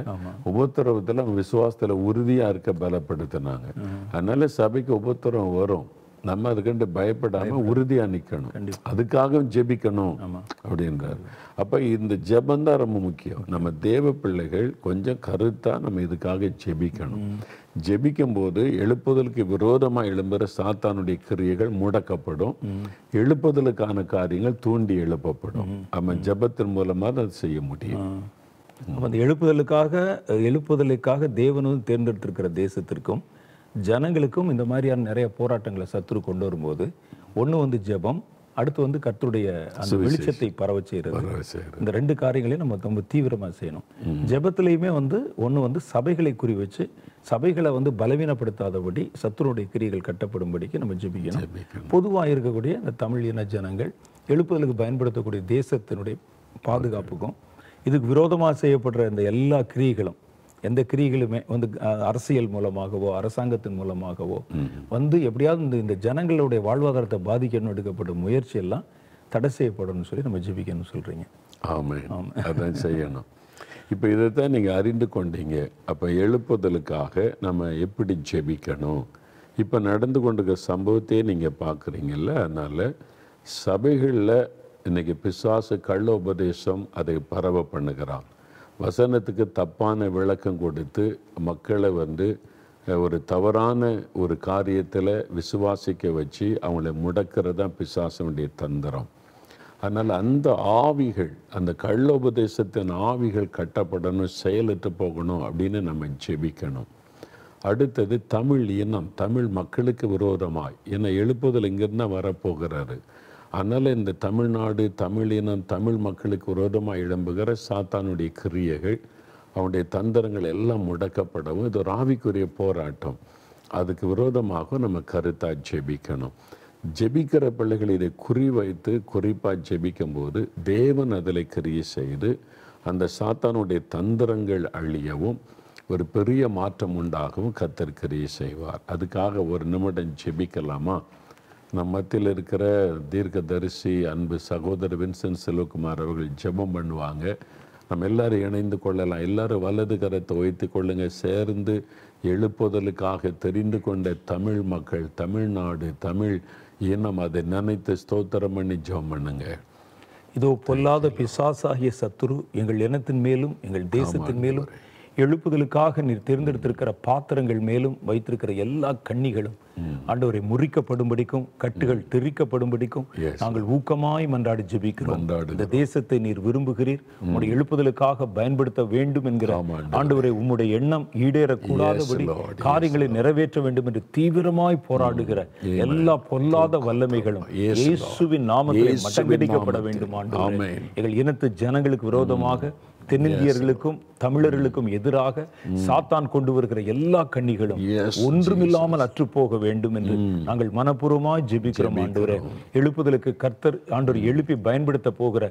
உபத்திரவத்தில் அவங்க விசுவாசத்தில் உறுதியாக இருக்க பலப்படுத்தினாங்க அதனால சபைக்கு உபத்திரம் வரும் நம்ம அதுக்கண்டு பயப்படாமல் உறுதியாக நிற்கணும் அதுக்காகவும் ஜெபிக்கணும் அப்படின்றார் அப்போ இந்த ஜெபம் தான் ரொம்ப முக்கியம் நம்ம தேவ பிள்ளைகள் கொஞ்சம் கருத்தாக நம்ம இதுக்காக ஜெபிக்கணும் ஜெபிக்கும் போது எழுப்புதலுக்கு விரோதமாக எழும்புகிற சாத்தானுடைய கிரியைகள் முடக்கப்படும் எழுப்புதலுக்கான காரியங்கள் தூண்டி எழுப்பப்படும் நம்ம ஜெபத்தின் மூலமாக அதை செய்ய முடியும் அந்த எழுப்புதலுக்காக எழுப்புதலுக்காக தேவனும் தேர்ந்தெடுத்திருக்கிற தேசத்திற்கும் ஜனங்களுக்கும் இந்த மாதிரியான நிறைய போராட்டங்களை சத்ரு கொண்டு வரும்போது ஒன்று வந்து ஜெபம் அடுத்து வந்து கர்த்தருடைய அந்த வெளிச்சத்தை பரவ செய்யறது இந்த ரெண்டு காரியங்களையும் நம்ம ரொம்ப தீவிரமாக செய்யணும் ஜபத்திலையுமே வந்து ஒன்று வந்து சபைகளை குறி வச்சு சபைகளை வந்து பலவீனப்படுத்தாதபடி சத்துருடைய கிரியைகள் கட்டப்படும்படிக்கு நம்ம ஜெபிக்கணும் பொதுவாக இருக்கக்கூடிய இந்த தமிழ் இன ஜனங்கள் எழுப்புதலுக்கு பயன்படுத்தக்கூடிய தேசத்தினுடைய பாதுகாப்புக்கும் இதுக்கு விரோதமாக செய்யப்படுற இந்த எல்லா கிரியைகளும் எந்த கிரிகளுமே வந்து அரசியல் மூலமாகவோ அரசாங்கத்தின் மூலமாகவோ வந்து எப்படியாவது இந்த இந்த ஜனங்களுடைய வாழ்வாதாரத்தை பாதிக்கணும் எடுக்கப்படும் முயற்சி எல்லாம் தடை செய்யப்படணும்னு சொல்லி நம்ம ஜிபிக்கணும்னு சொல்கிறீங்க ஆமாம் ஆமாம் அதான் செய்யணும் இப்போ இதைத்தான் நீங்கள் அறிந்து கொண்டீங்க அப்போ எழுப்புதலுக்காக நம்ம எப்படி ஜெபிக்கணும் இப்போ நடந்து கொண்டிருக்க சம்பவத்தையே நீங்கள் பார்க்குறீங்கல்ல அதனால் சபைகளில் இன்றைக்கி பிசாசு கள்ள உபதேசம் அதை பரவ பண்ணுகிறான் வசனத்துக்கு தப்பான விளக்கம் கொடுத்து மக்களை வந்து ஒரு தவறான ஒரு காரியத்தில் விசுவாசிக்க வச்சு அவங்கள முடக்கிறது தான் பிசாசனுடைய தந்திரம் அதனால் அந்த ஆவிகள் அந்த கள்ளோபதேசத்தின் ஆவிகள் கட்டப்படணும் செயலிட்டு போகணும் அப்படின்னு நம்ம ஜெபிக்கணும் அடுத்தது தமிழ் இனம் தமிழ் மக்களுக்கு விரோதமாய் என்னை எழுப்புதல் இங்கேருந்தான் வரப்போகிறாரு அதனால் இந்த தமிழ்நாடு தமிழினம் தமிழ் மக்களுக்கு விரோதமாக இழம்புகிற சாத்தானுடைய கிரியைகள் அவனுடைய தந்திரங்கள் எல்லாம் முடக்கப்படவும் இது ஒரு ஆவிக்குரிய போராட்டம் அதுக்கு விரோதமாக நம்ம கருத்தாக ஜெபிக்கணும் ஜெபிக்கிற பிள்ளைகள் இதை குறிவைத்து குறிப்பாக ஜெபிக்கும்போது தேவன் அதில் கிரியை செய்து அந்த சாத்தானுடைய தந்திரங்கள் அழியவும் ஒரு பெரிய மாற்றம் உண்டாகவும் கத்தர் கிரியை செய்வார் அதுக்காக ஒரு நிமிடம் ஜெபிக்கலாமா நம் மத்தியில் இருக்கிற தீர்க்கதரிசி அன்பு சகோதரர் வின்சென்ட் செல்வகுமார் அவர்கள் ஜெபம் பண்ணுவாங்க நம்ம எல்லாரும் இணைந்து கொள்ளலாம் எல்லாரும் வலது கரத்தை வைத்து கொள்ளுங்க சேர்ந்து எழுப்புதலுக்காக தெரிந்து கொண்ட தமிழ் மக்கள் தமிழ்நாடு தமிழ் இனம் அதை நினைத்து ஸ்தோத்திரம் பண்ணி ஜெபம் பண்ணுங்க இதோ பொல்லாத பிசாசாகிய சத்துரு எங்கள் இனத்தின் மேலும் எங்கள் தேசத்தின் மேலும் எழுப்புதலுக்காக நீர் தேர்ந்தெடுத்திருக்கிற பாத்திரங்கள் மேலும் வைத்திருக்கிற எல்லா கண்ணிகளும் ஆண்டவரை முறிக்கப்படும்படிக்கும் கட்டுகள் திரிக்கப்படும்படிக்கும் நாங்கள் ஊக்கமாய் மன்றாடி ஜெபிக்கிறோம் இந்த தேசத்தை நீர் விரும்புகிறீர் உங்களுடைய எழுப்புதலுக்காக பயன்படுத்த வேண்டும் என்கிற ஆண்டவரை உம்முடைய எண்ணம் ஈடேறக்கூடாதபடி காரியங்களை நிறைவேற்ற வேண்டும் என்று தீவிரமாய் போராடுகிற எல்லா பொல்லாத வல்லமைகளும் இயேசுவின் நாமத்தில் மட்டங்கடிக்கப்பட வேண்டும் ஆண்டு எங்கள் இனத்து ஜனங்களுக்கு விரோதமாக தென்னிந்தியர்களுக்கும் தமிழர்களுக்கும் எதிராக சாத்தான் கொண்டு வருகிற எல்லா கண்ணிகளும் ஒன்றுமில்லாமல் அற்றுப்போக வேண்டும் என்று நாங்கள் மனப்பூர்வமாய் ஜெபிக்கிறோம் ஆண்டு எழுப்புதலுக்கு கர்த்தர் ஆண்டவர் எழுப்பி பயன்படுத்த போகிற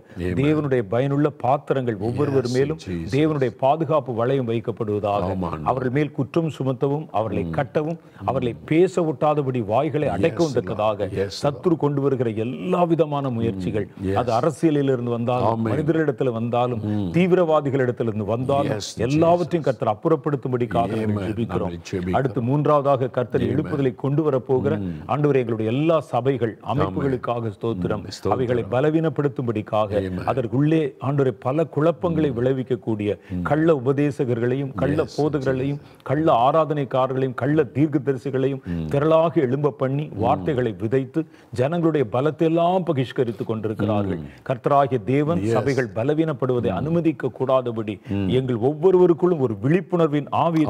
தேவனுடைய பயனுள்ள பாத்திரங்கள் ஒவ்வொருவர் மேலும் தேவனுடைய பாதுகாப்பு வளையம் வைக்கப்படுவதாக அவர்கள் மேல் குற்றம் சுமத்தவும் அவர்களை கட்டவும் அவர்களை பேச ஒட்டாதபடி வாய்களை அடைக்கவும் தக்கதாக சத்துரு கொண்டு வருகிற எல்லா விதமான முயற்சிகள் அது அரசியலில் இருந்து வந்தாலும் மனிதர்களிடத்தில் வந்தாலும் தீவிரவாதிகளிடத்திலிருந்து வந்தாலும் எல்லா எல்லாவற்றையும் கர்த்தர் அப்புறப்படுத்தும்படிக்காக ஜெபிக்கிறோம் அடுத்து மூன்றாவதாக கர்த்தர் எழுப்புதலை கொண்டு வர போகிற mm. ஆண்டவர் எங்களுடைய எல்லா சபைகள் அமைப்புகளுக்காக ஸ்தோத்திரம் அவைகளை பலவீனப்படுத்தும்படிக்காக அதற்குள்ளே ஆண்டவரை பல குழப்பங்களை mm. விளைவிக்கக்கூடிய mm. கள்ள உபதேசகர்களையும் கள்ள போதகர்களையும் கள்ள ஆராதனைக்காரர்களையும் கள்ள தீர்க்க தரிசிகளையும் திரளாக எழும்ப பண்ணி வார்த்தைகளை விதைத்து ஜனங்களுடைய பலத்தை எல்லாம் பகிஷ்கரித்துக் கொண்டிருக்கிறார்கள் கர்த்தராகிய தேவன் சபைகள் பலவீனப்படுவதை அனுமதிக்க கூடாதபடி எங்க எங்கள் ஒவ்வொருவருக்குள்ளும் ஒரு விழிப்புணர்வின் ஆவி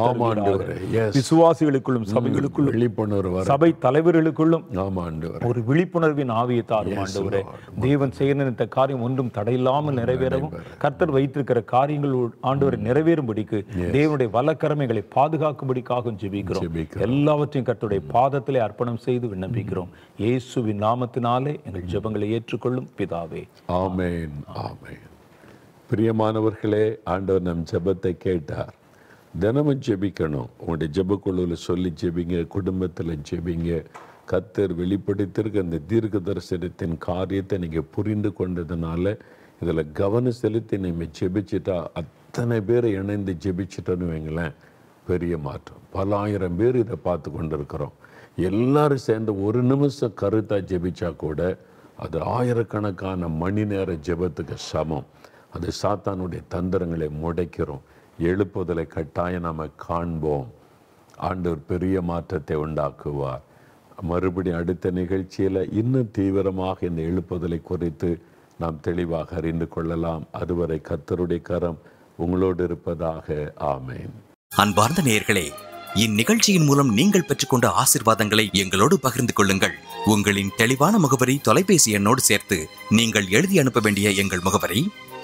விசுவாசிகளுக்குள்ளும் சபைகளுக்குள்ளும் விழிப்புணர்வு சபை தலைவர்களுக்குள்ளும் ஒரு விழிப்புணர்வின் ஆவியை தாரும் ஆண்டவரே தேவன் செய்ய நினைத்த காரியம் ஒன்றும் தடையில்லாமல் நிறைவேறவும் கர்த்தர் வைத்திருக்கிற காரியங்கள் ஆண்டவரை நிறைவேறும்படிக்கு தேவனுடைய வலக்கரமைகளை பாதுகாக்கும்படிக்காக ஜெபிக்கிறோம் எல்லாவற்றையும் கர்த்தருடைய பாதத்திலே அர்ப்பணம் செய்து விண்ணப்பிக்கிறோம் இயேசுவின் நாமத்தினாலே எங்கள் ஜெபங்களை ஏற்றுக்கொள்ளும் பிதாவே ஆமேன் ஆமேன் பிரியமானவர்களே ஆண்டவர் நம் ஜெபத்தை கேட்டார் தினமும் ஜெபிக்கணும் உங்களுடைய ஜெபக்குழுவில் சொல்லி ஜெபிங்க குடும்பத்தில் ஜெபிங்க கத்தர் வெளிப்படுத்திருக்க அந்த தீர்க்க தரிசனத்தின் காரியத்தை நீங்கள் புரிந்து கொண்டதுனால இதில் கவனம் செலுத்தி நீங்கள் ஜெபிச்சிட்டா அத்தனை பேரை இணைந்து ஜெபிச்சிட்டோன்னு வைங்களேன் பெரிய மாற்றம் பல ஆயிரம் பேர் இதை பார்த்து கொண்டு இருக்கிறோம் எல்லாரும் சேர்ந்து ஒரு நிமிஷம் கருத்தாக ஜெபிச்சா கூட அது ஆயிரக்கணக்கான மணி நேர ஜெபத்துக்கு சமம் அது சாத்தானுடைய தந்திரங்களை முடைக்கிறோம் எழுப்புதலை கட்டாயம் நாம் காண்போம் ஆண்டவர் பெரிய மாற்றத்தை உண்டாக்குவார் மறுபடியும் அடுத்த நிகழ்ச்சியில் இன்னும் தீவிரமாக இந்த எழுப்புதலை குறித்து நாம் தெளிவாக அறிந்து கொள்ளலாம் அதுவரை கத்தருடைய கரம் உங்களோடு இருப்பதாக ஆமேன் அன்பார்ந்த நேர்களே இந்நிகழ்ச்சியின் மூலம் நீங்கள் பெற்றுக்கொண்ட ஆசிர்வாதங்களை எங்களோடு பகிர்ந்து கொள்ளுங்கள் உங்களின் தெளிவான முகவரி தொலைபேசி எண்ணோடு சேர்த்து நீங்கள் எழுதி அனுப்ப வேண்டிய எங்கள் முகவரி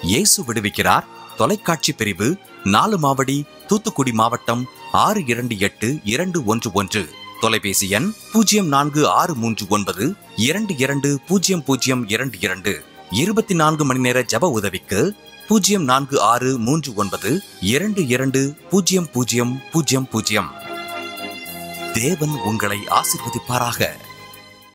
இயேசு விடுவிக்கிறார் தொலைக்காட்சி பிரிவு நாலு மாவடி தூத்துக்குடி மாவட்டம் ஆறு இரண்டு எட்டு இரண்டு ஒன்று ஒன்று தொலைபேசி எண் பூஜ்ஜியம் நான்கு ஆறு மூன்று ஒன்பது இரண்டு இரண்டு பூஜ்ஜியம் பூஜ்ஜியம் இரண்டு இரண்டு இருபத்தி நான்கு மணி நேர ஜப உதவிக்கு பூஜ்ஜியம் நான்கு ஆறு மூன்று ஒன்பது இரண்டு இரண்டு பூஜ்ஜியம் பூஜ்ஜியம் பூஜ்ஜியம் பூஜ்ஜியம் தேவன் உங்களை ஆசிர்வதிப்பாராக